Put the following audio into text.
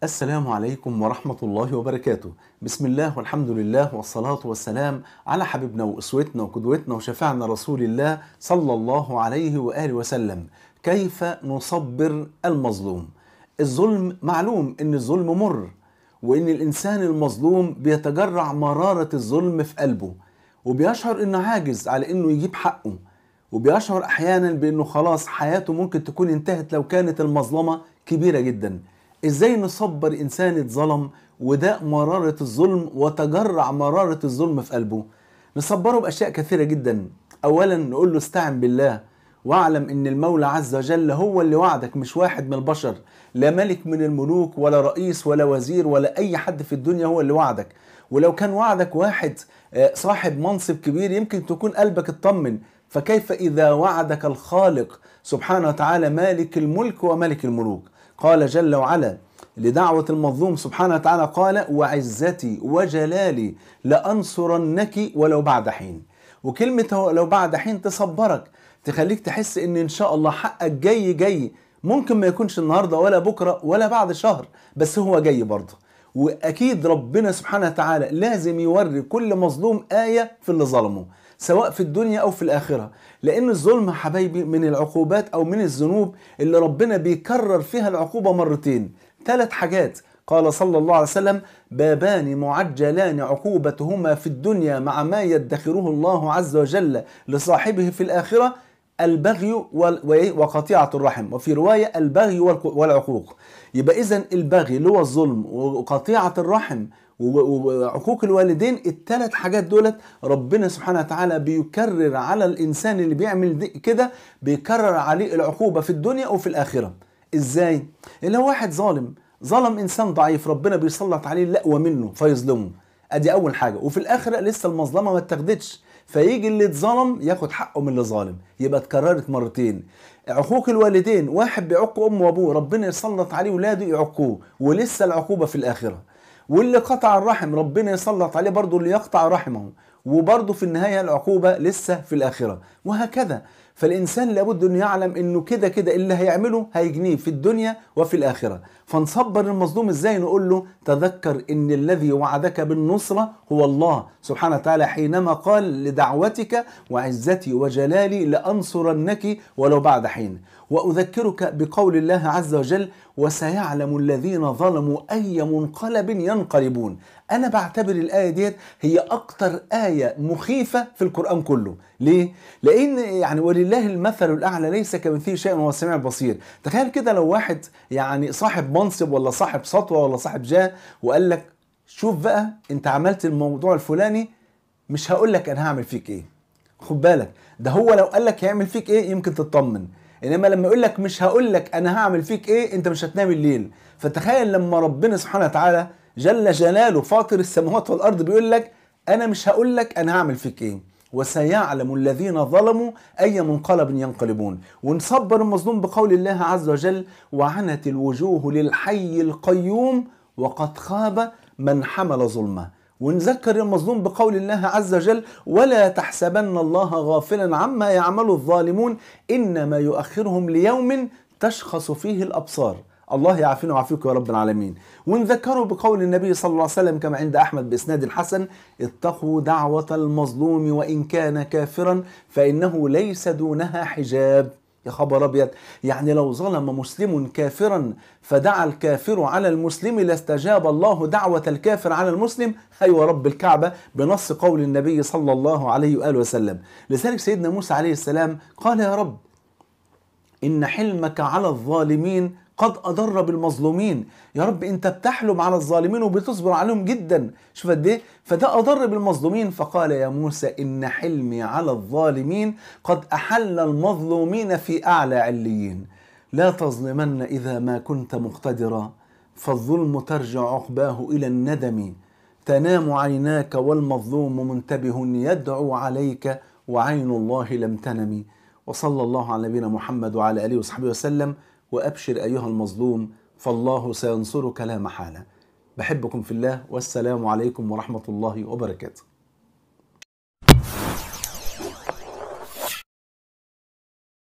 السلام عليكم ورحمة الله وبركاته بسم الله والحمد لله والصلاة والسلام على حبيبنا وأسوتنا وقدوتنا وشفعنا رسول الله صلى الله عليه وآله وسلم كيف نصبر المظلوم الظلم معلوم ان الظلم مر وان الانسان المظلوم بيتجرع مرارة الظلم في قلبه وبيشعر انه عاجز على انه يجيب حقه وبيشعر احيانا بانه خلاص حياته ممكن تكون انتهت لو كانت المظلمة كبيرة جدا ازاي نصبر انسان اتظلم وداء مرارة الظلم وتجرع مرارة الظلم في قلبه نصبره باشياء كثيرة جدا اولا نقول له استعن بالله واعلم ان المولى عز وجل هو اللي وعدك مش واحد من البشر لا ملك من الملوك ولا رئيس ولا وزير ولا اي حد في الدنيا هو اللي وعدك ولو كان وعدك واحد آه، صاحب منصب كبير يمكن تكون قلبك اطمن فكيف اذا وعدك الخالق سبحانه وتعالى مالك الملك وملك الملوك قال جل وعلا لدعوة المظلوم سبحانه وتعالى قال وعزتي وجلالي لأنصرنك ولو بعد حين وكلمة لو بعد حين تصبرك تخليك تحس ان ان شاء الله حقك جاي جاي ممكن ما يكونش النهاردة ولا بكرة ولا بعد شهر بس هو جاي برضه واكيد ربنا سبحانه وتعالى لازم يوري كل مظلوم آية في اللي ظلمه سواء في الدنيا أو في الآخرة لأن الظلم حبايبي من العقوبات أو من الذنوب اللي ربنا بيكرر فيها العقوبة مرتين ثلاث حاجات قال صلى الله عليه وسلم بابان معجلان عقوبتهما في الدنيا مع ما يدخره الله عز وجل لصاحبه في الآخرة البغي وقطيعة الرحم وفي رواية البغي والعقوق يبقى إذا البغي اللي هو الظلم وقطيعة الرحم وعقوق الوالدين الثلاث حاجات دولت ربنا سبحانه وتعالى بيكرر على الانسان اللي بيعمل كده بيكرر عليه العقوبه في الدنيا وفي الاخره ازاي اللي هو واحد ظالم ظلم انسان ضعيف ربنا بيسلط عليه اللقوه منه فيظلمه ادي اول حاجه وفي الاخره لسه المظلمه ما اتاخدتش فيجي اللي اتظلم ياخد حقه من اللي ظالم يبقى اتكررت مرتين عقوق الوالدين واحد بيعق امه وابوه ربنا يسلط عليه ولاده يعقوه ولسه العقوبه في الاخره واللي قطع الرحم ربنا يسلط عليه برضه اللي يقطع رحمه وبرضه في النهاية العقوبة لسه في الآخرة وهكذا فالإنسان لابد أن يعلم أنه كده كده اللي هيعمله هيجنيه في الدنيا وفي الآخرة فنصبر المظلوم إزاي نقول له تذكر أن الذي وعدك بالنصرة هو الله سبحانه وتعالى حينما قال لدعوتك وعزتي وجلالي لأنصرنك ولو بعد حين وأذكرك بقول الله عز وجل وسيعلم الذين ظلموا أي منقلب ينقلبون أنا بعتبر الآية ديت هي أكتر آية آية مخيفة في القرآن كله ليه؟ لأن يعني ولله المثل الأعلى ليس كمثله شيء وهو السميع البصير تخيل كده لو واحد يعني صاحب منصب ولا صاحب سطوة ولا صاحب جاه وقال لك شوف بقى أنت عملت الموضوع الفلاني مش هقول لك أنا هعمل فيك إيه خد بالك ده هو لو قال لك هيعمل فيك إيه يمكن تطمن انما لما يقول لك مش هقول لك انا هعمل فيك ايه انت مش هتنام الليل فتخيل لما ربنا سبحانه وتعالى جل جلاله فاطر السماوات والارض بيقول لك انا مش هقول لك انا هعمل فيك ايه وسيعلم الذين ظلموا أي منقلب ينقلبون ونصبر المظلوم بقول الله عز وجل وعنت الوجوه للحي القيوم وقد خاب من حمل ظلمه ونذكر المظلوم بقول الله عز وجل ولا تحسبن الله غافلا عما يعمل الظالمون إنما يؤخرهم ليوم تشخص فيه الأبصار الله يعافينا ويعافيكم يا رب العالمين ونذكره بقول النبي صلى الله عليه وسلم كما عند أحمد بإسناد حسن اتقوا دعوة المظلوم وإن كان كافرا فإنه ليس دونها حجاب يا خبر ابيض يعني لو ظلم مسلم كافرا فدعا الكافر على المسلم لاستجاب الله دعوة الكافر على المسلم أيوة رب الكعبة بنص قول النبي صلى الله عليه وآله وسلم لذلك سيدنا موسى عليه السلام قال يا رب إن حلمك على الظالمين قد أضر بالمظلومين يا رب أنت بتحلم على الظالمين وبتصبر عليهم جدا شوف قد إيه فده أضر بالمظلومين فقال يا موسى إن حلمي على الظالمين قد أحل المظلومين في أعلى عليين لا تظلمن إذا ما كنت مقتدرا فالظلم ترجع عقباه إلى الندم تنام عيناك والمظلوم منتبه يدعو عليك وعين الله لم تنم وصلى الله على نبينا محمد وعلى آله وصحبه وسلم وأبشر أيها المظلوم فالله سينصرك لا محالة بحبكم في الله والسلام عليكم ورحمة الله وبركاته